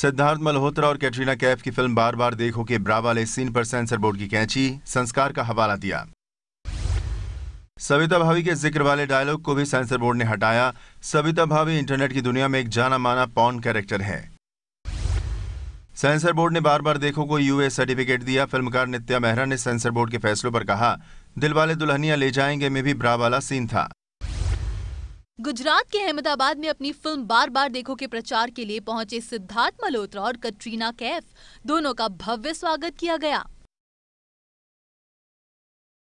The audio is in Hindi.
सिद्धार्थ मल्होत्रा और कैटरीना कैफ की फिल्म बार बार देखो के ब्रा वाले सीन पर सेंसर बोर्ड की कैंची संस्कार का हवाला दिया सविता भावी के जिक्र वाले डायलॉग को भी सेंसर बोर्ड ने हटाया सविता भावी इंटरनेट की दुनिया में एक जाना माना पॉन कैरेक्टर है सेंसर बोर्ड ने बार बार देखो को यूए सर्टिफिकेट दिया फिल्मकार नित्या मेहरा ने सेंसर बोर्ड के फैसलों पर कहा दिलवाले दुल्हनिया ले जाएंगे में भी ब्रा वाला सीन था गुजरात के अहमदाबाद में अपनी फिल्म बार बार देखो के प्रचार के लिए पहुंचे सिद्धार्थ मल्होत्रा और कटरीना कैफ दोनों का भव्य स्वागत किया गया